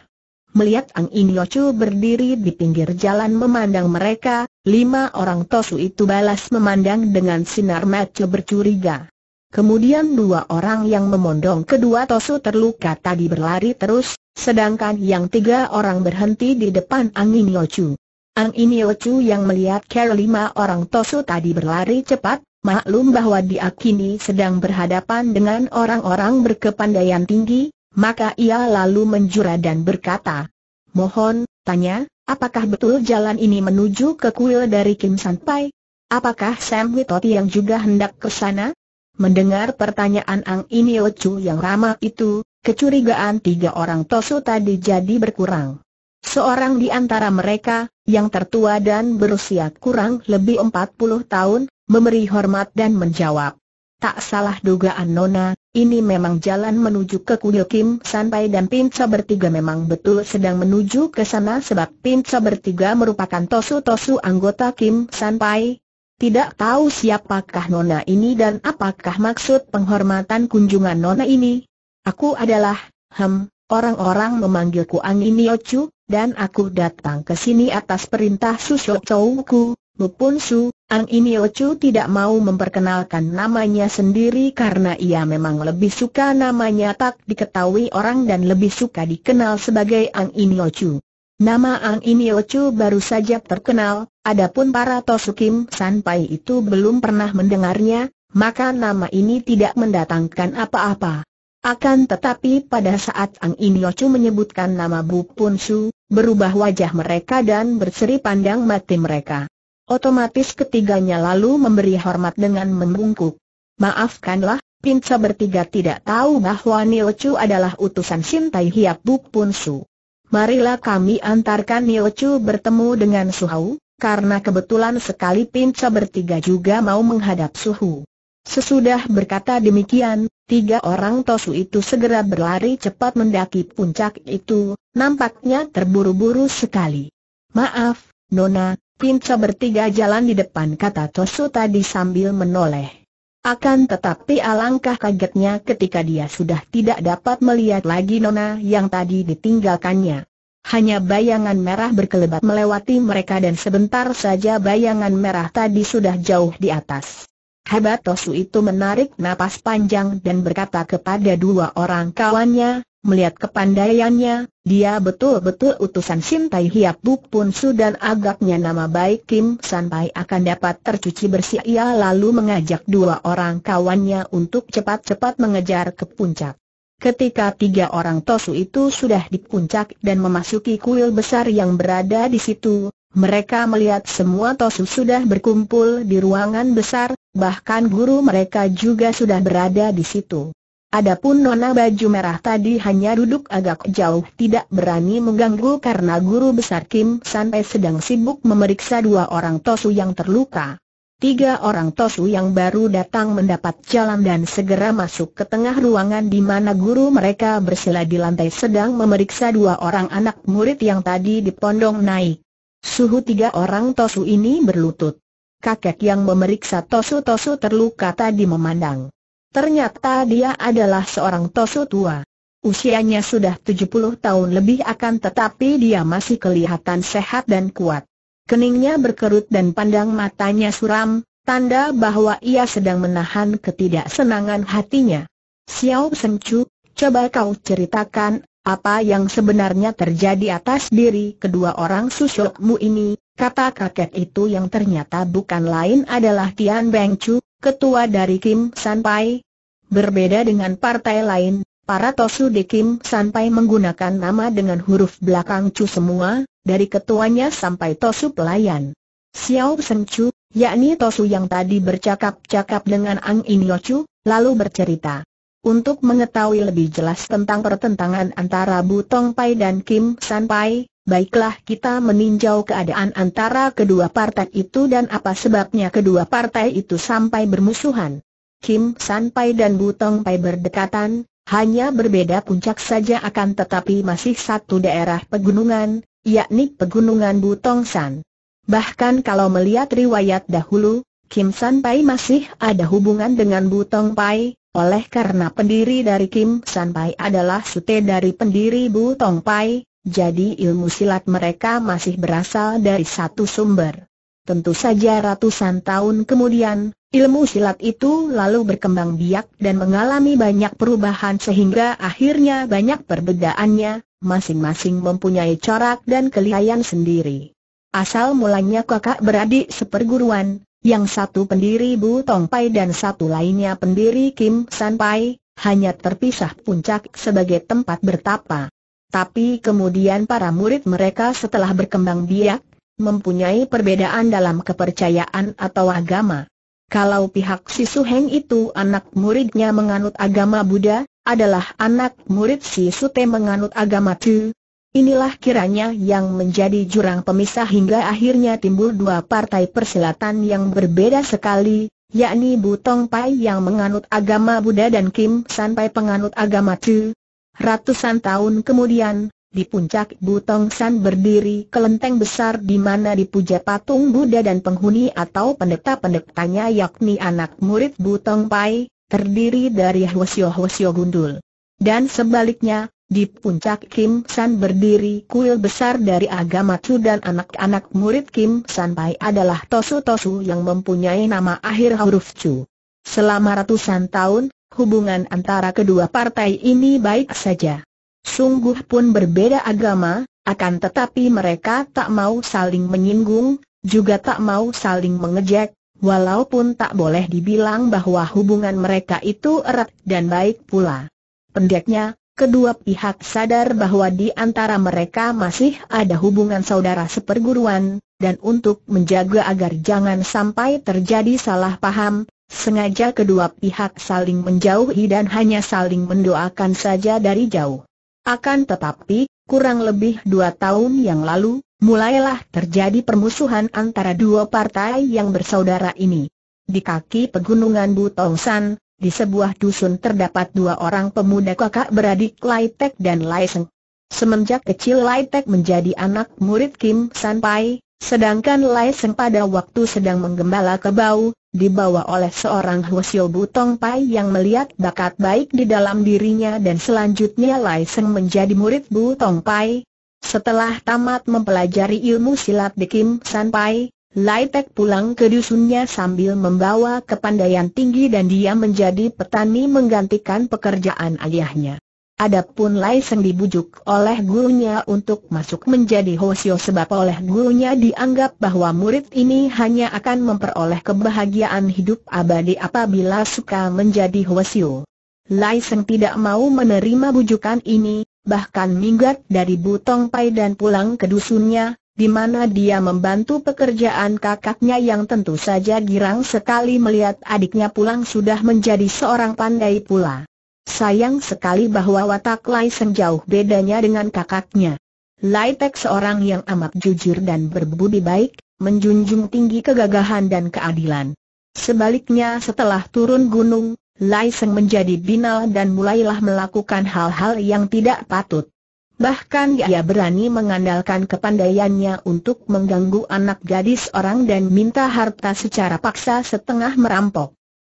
Melihat Ang In berdiri di pinggir jalan memandang mereka, lima orang tosu itu balas memandang dengan sinar mata bercuriga. Kemudian dua orang yang memondong kedua Tosu terluka tadi berlari terus, sedangkan yang tiga orang berhenti di depan angin Yochu. Angin Yochu yang melihat care lima orang Tosu tadi berlari cepat, maklum bahwa dia kini sedang berhadapan dengan orang-orang berkepandaian tinggi, maka ia lalu menjura dan berkata, Mohon, tanya, apakah betul jalan ini menuju ke kuil dari Kim Sanpai? Apakah Sam Witoti yang juga hendak ke sana? Mendengar pertanyaan Ang ini lecu yang ramah itu, kecurigaan tiga orang Tosu tadi jadi berkurang. Seorang di antara mereka, yang tertua dan berusia kurang lebih 40 tahun, memberi hormat dan menjawab. Tak salah dugaan Nona, ini memang jalan menuju ke kuil Kim Sanpai dan Pinca bertiga memang betul sedang menuju ke sana sebab Pinca bertiga merupakan tosu-tosu anggota Kim Sanpai, tidak tahu siapakah nona ini dan apakah maksud penghormatan kunjungan nona ini. Aku adalah, hem, orang-orang memanggilku Angin Yocu, dan aku datang ke sini atas perintah Susok Chouku, Mupun Su, Angin Yocu tidak mau memperkenalkan namanya sendiri karena ia memang lebih suka namanya tak diketahui orang dan lebih suka dikenal sebagai Angin Yocu. Nama Ang Chu baru saja terkenal, adapun para Tosukim Sanpai itu belum pernah mendengarnya, maka nama ini tidak mendatangkan apa-apa. Akan tetapi pada saat Ang Chu menyebutkan nama Bu Su, berubah wajah mereka dan berseri pandang mati mereka. Otomatis ketiganya lalu memberi hormat dengan membungkuk. Maafkanlah, Pinca bertiga tidak tahu bahwa Chu adalah utusan Sintai Hiap Bu Su marilah kami antarkan Niochu bertemu dengan Suhu, karena kebetulan sekali Pinca bertiga juga mau menghadap Suhu. Sesudah berkata demikian, tiga orang Tosu itu segera berlari cepat mendaki puncak itu, nampaknya terburu-buru sekali. Maaf, Nona, Pinca bertiga jalan di depan kata Tosu tadi sambil menoleh. Akan tetapi alangkah kagetnya ketika dia sudah tidak dapat melihat lagi Nona yang tadi ditinggalkannya. Hanya bayangan merah berkelebat melewati mereka dan sebentar saja bayangan merah tadi sudah jauh di atas. Hebat Tosu itu menarik napas panjang dan berkata kepada dua orang kawannya, melihat kepandaiannya, dia betul-betul utusan Sim Tai Hiap Buk Pun dan agaknya nama baik Kim sampai akan dapat tercuci bersih ia lalu mengajak dua orang kawannya untuk cepat-cepat mengejar ke puncak. Ketika tiga orang Tosu itu sudah di puncak dan memasuki kuil besar yang berada di situ, mereka melihat semua Tosu sudah berkumpul di ruangan besar, bahkan guru mereka juga sudah berada di situ. Adapun nona baju merah tadi hanya duduk agak jauh tidak berani mengganggu karena guru besar Kim sampai sedang sibuk memeriksa dua orang Tosu yang terluka. Tiga orang Tosu yang baru datang mendapat jalan dan segera masuk ke tengah ruangan di mana guru mereka bersila di lantai sedang memeriksa dua orang anak murid yang tadi dipondong naik. Suhu tiga orang Tosu ini berlutut. Kakek yang memeriksa Tosu-Tosu terluka tadi memandang. Ternyata dia adalah seorang Tosu tua. Usianya sudah 70 tahun lebih akan tetapi dia masih kelihatan sehat dan kuat. Keningnya berkerut dan pandang matanya suram, tanda bahwa ia sedang menahan ketidaksenangan hatinya. Xiao Senchu, coba kau ceritakan apa yang sebenarnya terjadi atas diri kedua orang susukmu ini, kata kakek itu yang ternyata bukan lain adalah Tian Beng Chu, ketua dari Kim Sanpai. Berbeda dengan partai lain, para Tosu di Kim Sanpai menggunakan nama dengan huruf belakang Chu semua, dari ketuanya sampai Tosu pelayan. Xiao Sen Chu, yakni Tosu yang tadi bercakap-cakap dengan Ang In Yo Chu, lalu bercerita. Untuk mengetahui lebih jelas tentang pertentangan antara Butong Pai dan Kim San Pai, baiklah kita meninjau keadaan antara kedua partai itu dan apa sebabnya kedua partai itu sampai bermusuhan. Kim San Pai dan Butong Pai berdekatan, hanya berbeda puncak saja akan tetapi masih satu daerah pegunungan, yakni pegunungan Butong San. Bahkan kalau melihat riwayat dahulu, Kim San Pai masih ada hubungan dengan Butong Pai, oleh karena pendiri dari Kim San Pai adalah sute dari pendiri Bu Tong Pai, jadi ilmu silat mereka masih berasal dari satu sumber. Tentu saja ratusan tahun kemudian, ilmu silat itu lalu berkembang biak dan mengalami banyak perubahan sehingga akhirnya banyak perbedaannya, masing-masing mempunyai corak dan kelihayan sendiri. Asal mulanya kakak beradik seperguruan, yang satu pendiri Bu Tong Pai dan satu lainnya pendiri Kim San Pai, hanya terpisah puncak sebagai tempat bertapa. Tapi kemudian para murid mereka setelah berkembang biak, mempunyai perbedaan dalam kepercayaan atau agama. Kalau pihak si Suheng itu anak muridnya menganut agama Buddha, adalah anak murid si Sute menganut agama Tu, Inilah kiranya yang menjadi jurang pemisah hingga akhirnya timbul dua partai persilatan yang berbeda sekali, yakni Butong Pai yang menganut agama Buddha dan Kim San Pai penganut agama Tu. Ratusan tahun kemudian, di puncak Butong San berdiri kelenteng besar di mana dipuja patung Buddha dan penghuni atau pendeta-pendetanya yakni anak murid Butong Pai, terdiri dari Hwasyo Hwasyo Gundul. Dan sebaliknya, di puncak Kim San berdiri kuil besar dari agama Chu dan anak-anak murid Kim San Pai adalah Tosu-Tosu yang mempunyai nama akhir huruf Chu. Selama ratusan tahun, hubungan antara kedua partai ini baik saja. Sungguh pun berbeda agama, akan tetapi mereka tak mau saling menyinggung, juga tak mau saling mengejek, walaupun tak boleh dibilang bahwa hubungan mereka itu erat dan baik pula. Pendeknya, Kedua pihak sadar bahwa di antara mereka masih ada hubungan saudara seperguruan, dan untuk menjaga agar jangan sampai terjadi salah paham, sengaja kedua pihak saling menjauhi dan hanya saling mendoakan saja dari jauh. Akan tetapi, kurang lebih dua tahun yang lalu, mulailah terjadi permusuhan antara dua partai yang bersaudara ini. Di kaki pegunungan Butongsan, di sebuah dusun terdapat dua orang pemuda kakak beradik Lai Tek dan Lai Seng. Semenjak kecil Lai Tek menjadi anak murid Kim San Pai, sedangkan Lai Seng pada waktu sedang menggembala kebau, dibawa oleh seorang Hwasyo Butong Pai yang melihat bakat baik di dalam dirinya dan selanjutnya Lai Seng menjadi murid Butong Pai. Setelah tamat mempelajari ilmu silat di Kim San Pai, Lai Pek pulang ke dusunnya sambil membawa kepandaian tinggi dan dia menjadi petani menggantikan pekerjaan ayahnya. Adapun Lai Seng dibujuk oleh gurunya untuk masuk menjadi Hosio sebab oleh gurunya dianggap bahwa murid ini hanya akan memperoleh kebahagiaan hidup abadi apabila suka menjadi Hosio. Lai Seng tidak mau menerima bujukan ini, bahkan minggat dari Butong Pai dan pulang ke dusunnya, di mana dia membantu pekerjaan kakaknya yang tentu saja girang sekali melihat adiknya pulang sudah menjadi seorang pandai pula. Sayang sekali bahwa watak Lai Seng jauh bedanya dengan kakaknya. Lai Tek seorang yang amat jujur dan berbudi baik, menjunjung tinggi kegagahan dan keadilan. Sebaliknya setelah turun gunung, Lai Seng menjadi binal dan mulailah melakukan hal-hal yang tidak patut. Bahkan dia berani mengandalkan kepandaiannya untuk mengganggu anak gadis orang dan minta harta secara paksa setengah merampok.